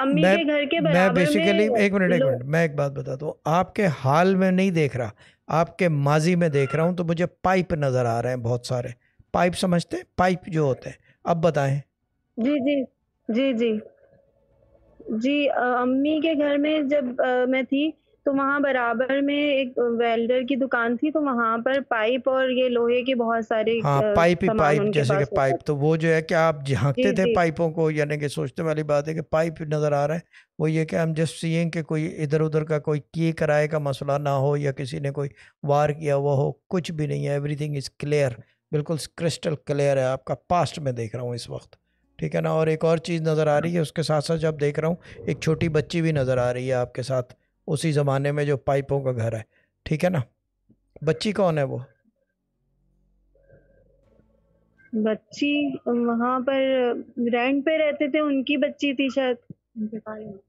अम्मी के घर के बराबर मैं बेसिकली एक मिनट एक मिनट मैं एक बात बताता हूँ आपके हाल में नहीं देख रहा आपके माजी में देख रहा हूँ तो मुझे पाइप नजर आ रहे हैं बहुत सारे पाइप समझते पाइप जो होते हैं अब बताएं जी जी जी जी जी अम्मी के घर में जब आ, मैं थी तो वहाँ बराबर में एक वेल्डर की दुकान थी तो वहाँ पर पाइप और ये लोहे के बहुत सारे हाँ पाइप ही पाइप जैसे कि पाइप तो वो जो है कि आप झांकते थे जी. पाइपों को यानी कि सोचने वाली बात है कि पाइप नज़र आ रहा है वो ये कि हम जस्ट सीएं के कोई इधर उधर का कोई किए कराए का मसला ना हो या किसी ने कोई वार किया हुआ हो कुछ भी नहीं है एवरीथिंग इज़ क्लियर बिल्कुल क्रिस्टल क्लियर है आपका पास्ट में देख रहा हूँ इस वक्त ठीक है ना और एक और चीज़ नज़र आ रही है उसके साथ साथ जब देख रहा हूँ एक छोटी बच्ची भी नज़र आ रही है आपके साथ उसी ज़माने में जो पाइपों का घर है ठीक है ना बच्ची कौन है वो बच्ची वहाँ पर रेंट पे रहते थे उनकी बच्ची थी शायद